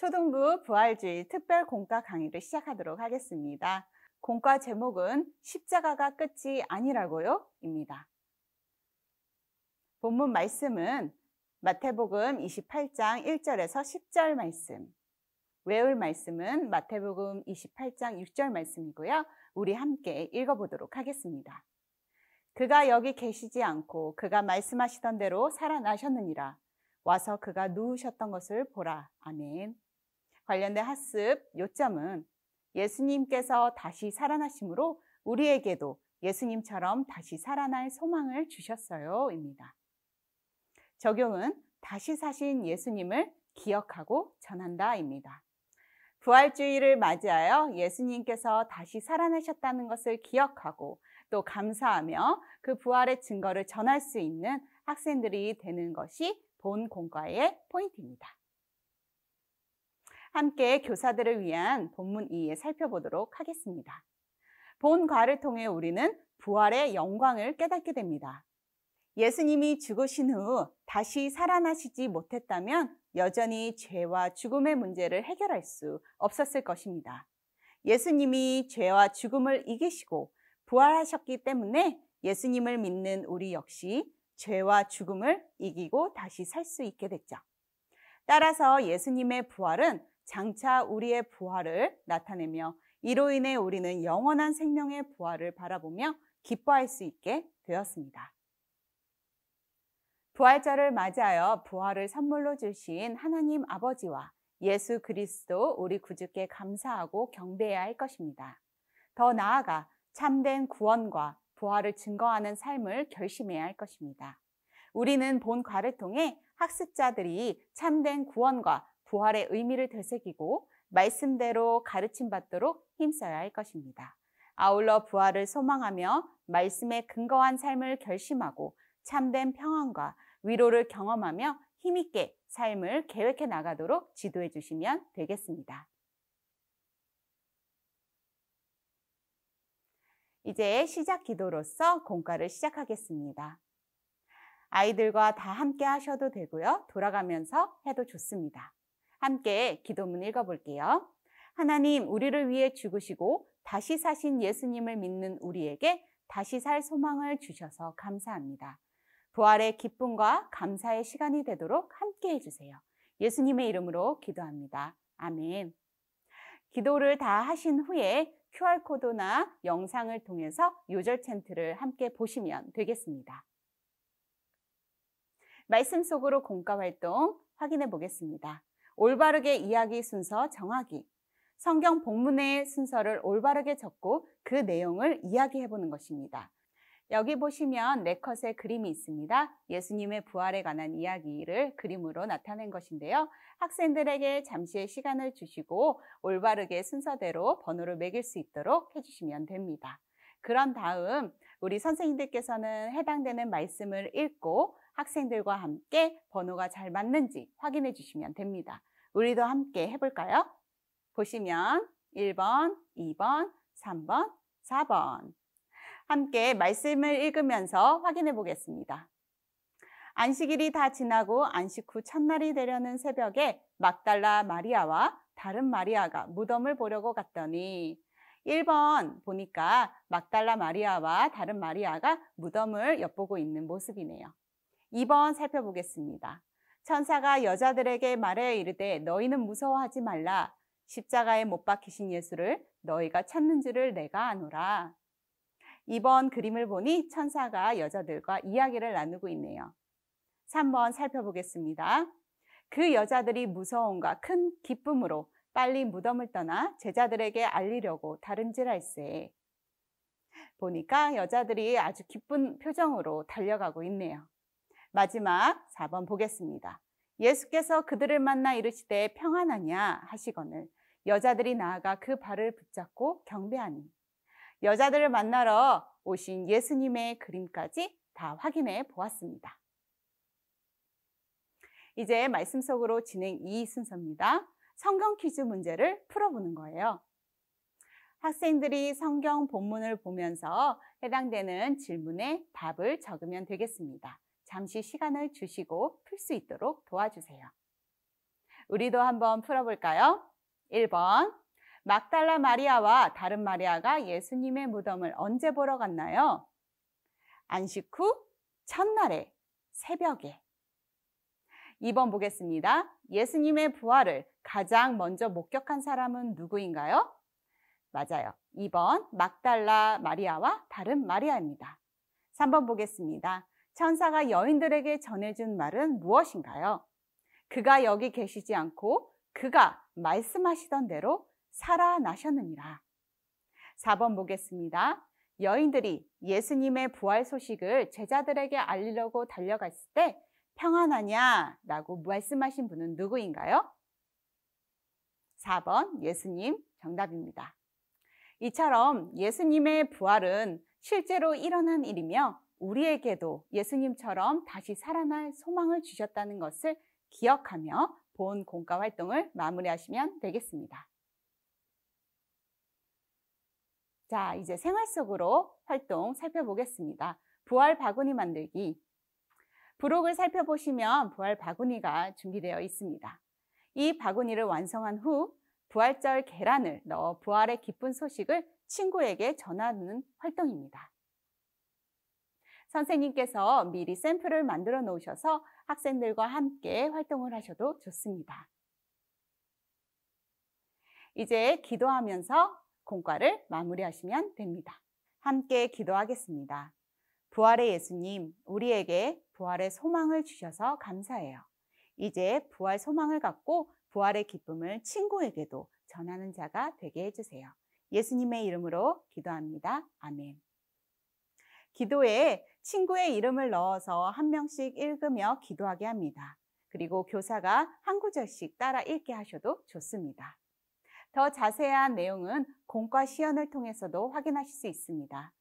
초등부 부활주의 특별 공과 강의를 시작하도록 하겠습니다. 공과 제목은 십자가가 끝이 아니라고요? 입니다. 본문 말씀은 마태복음 28장 1절에서 10절 말씀. 외울 말씀은 마태복음 28장 6절 말씀이고요. 우리 함께 읽어보도록 하겠습니다. 그가 여기 계시지 않고 그가 말씀하시던 대로 살아나셨느니라. 와서 그가 누우셨던 것을 보라. 아멘. 관련된 학습 요점은 예수님께서 다시 살아나심으로 우리에게도 예수님처럼 다시 살아날 소망을 주셨어요. 입니다. 적용은 다시 사신 예수님을 기억하고 전한다. 입니다. 부활주의를 맞이하여 예수님께서 다시 살아나셨다는 것을 기억하고 또 감사하며 그 부활의 증거를 전할 수 있는 학생들이 되는 것이 본 공과의 포인트입니다. 함께 교사들을 위한 본문 2에 살펴보도록 하겠습니다. 본 과를 통해 우리는 부활의 영광을 깨닫게 됩니다. 예수님이 죽으신 후 다시 살아나시지 못했다면 여전히 죄와 죽음의 문제를 해결할 수 없었을 것입니다. 예수님이 죄와 죽음을 이기시고 부활하셨기 때문에 예수님을 믿는 우리 역시 죄와 죽음을 이기고 다시 살 수 있게 됐죠. 따라서 예수님의 부활은 장차 우리의 부활을 나타내며 이로 인해 우리는 영원한 생명의 부활을 바라보며 기뻐할 수 있게 되었습니다. 부활절을 맞이하여 부활을 선물로 주신 하나님 아버지와 예수 그리스도 우리 구주께 감사하고 경배해야 할 것입니다. 더 나아가 참된 구원과 부활을 증거하는 삶을 결심해야 할 것입니다. 우리는 본과를 통해 학습자들이 참된 구원과 부활의 의미를 되새기고 말씀대로 가르침 받도록 힘써야 할 것입니다. 아울러 부활을 소망하며 말씀에 근거한 삶을 결심하고 참된 평안과 위로를 경험하며 힘있게 삶을 계획해 나가도록 지도해 주시면 되겠습니다. 이제 시작 기도로서 공과를 시작하겠습니다. 아이들과 다 함께 하셔도 되고요. 돌아가면서 해도 좋습니다. 함께 기도문 읽어볼게요. 하나님, 우리를 위해 죽으시고 다시 사신 예수님을 믿는 우리에게 다시 살 소망을 주셔서 감사합니다. 부활의 그 기쁨과 감사의 시간이 되도록 함께 해주세요. 예수님의 이름으로 기도합니다. 아멘. 기도를 다 하신 후에 QR코드나 영상을 통해서 요절 챈트를 함께 보시면 되겠습니다. 말씀 속으로 공과 활동 확인해 보겠습니다. 올바르게 이야기 순서 정하기. 성경 본문의 순서를 올바르게 적고 그 내용을 이야기해 보는 것입니다. 여기 보시면 네 컷의 그림이 있습니다. 예수님의 부활에 관한 이야기를 그림으로 나타낸 것인데요. 학생들에게 잠시의 시간을 주시고 올바르게 순서대로 번호를 매길 수 있도록 해주시면 됩니다. 그런 다음 우리 선생님들께서는 해당되는 말씀을 읽고 학생들과 함께 번호가 잘 맞는지 확인해 주시면 됩니다. 우리도 함께 해볼까요? 보시면 1번, 2번, 3번, 4번 함께 말씀을 읽으면서 확인해 보겠습니다. 안식일이 다 지나고 안식 후 첫날이 되려는 새벽에 막달라 마리아와 다른 마리아가 무덤을 보려고 갔더니 1번 보니까 막달라 마리아와 다른 마리아가 무덤을 엿보고 있는 모습이네요. 2번 살펴보겠습니다. 천사가 여자들에게 말해 이르되 너희는 무서워하지 말라. 십자가에 못 박히신 예수를 너희가 찾는 줄을 내가 아노라. 2번 그림을 보니 천사가 여자들과 이야기를 나누고 있네요. 3번 살펴보겠습니다. 그 여자들이 무서움과 큰 기쁨으로 빨리 무덤을 떠나 제자들에게 알리려고 다른질할세 보니까 여자들이 아주 기쁜 표정으로 달려가고 있네요. 마지막 4번 보겠습니다. 예수께서 그들을 만나 이르시되 평안하냐 하시거늘 여자들이 나아가 그 발을 붙잡고 경배하니 여자들을 만나러 오신 예수님의 그림까지 다 확인해 보았습니다. 이제 말씀 속으로 진행 2 순서입니다. 성경 퀴즈 문제를 풀어보는 거예요. 학생들이 성경 본문을 보면서 해당되는 질문에 답을 적으면 되겠습니다. 잠시 시간을 주시고 풀 수 있도록 도와주세요. 우리도 한번 풀어볼까요? 1번 막달라 마리아와 다른 마리아가 예수님의 무덤을 언제 보러 갔나요? 안식 후 첫날에 새벽에 2번 보겠습니다. 예수님의 부활을 가장 먼저 목격한 사람은 누구인가요? 맞아요. 2번 막달라 마리아와 다른 마리아입니다. 3번 보겠습니다. 천사가 여인들에게 전해준 말은 무엇인가요? 그가 여기 계시지 않고 그가 말씀하시던 대로 살아나셨느니라. 4번 보겠습니다. 여인들이 예수님의 부활 소식을 제자들에게 알리려고 달려갔을 때 평안하냐? 라고 말씀하신 분은 누구인가요? 4번 예수님 정답입니다. 이처럼 예수님의 부활은 실제로 일어난 일이며 우리에게도 예수님처럼 다시 살아날 소망을 주셨다는 것을 기억하며 본 공과 활동을 마무리하시면 되겠습니다. 자, 이제 생활 속으로 활동 살펴보겠습니다. 부활 바구니 만들기. 부록을 살펴보시면 부활 바구니가 준비되어 있습니다. 이 바구니를 완성한 후 부활절 계란을 넣어 부활의 기쁜 소식을 친구에게 전하는 활동입니다. 선생님께서 미리 샘플을 만들어 놓으셔서 학생들과 함께 활동을 하셔도 좋습니다. 이제 기도하면서 공과를 마무리하시면 됩니다. 함께 기도하겠습니다. 부활의 예수님, 우리에게 부활의 소망을 주셔서 감사해요. 이제 부활 소망을 갖고 부활의 기쁨을 친구에게도 전하는 자가 되게 해주세요. 예수님의 이름으로 기도합니다. 아멘. 기도에 친구의 이름을 넣어서 한 명씩 읽으며 기도하게 합니다. 그리고 교사가 한 구절씩 따라 읽게 하셔도 좋습니다. 더 자세한 내용은 공과 시연을 통해서도 확인하실 수 있습니다.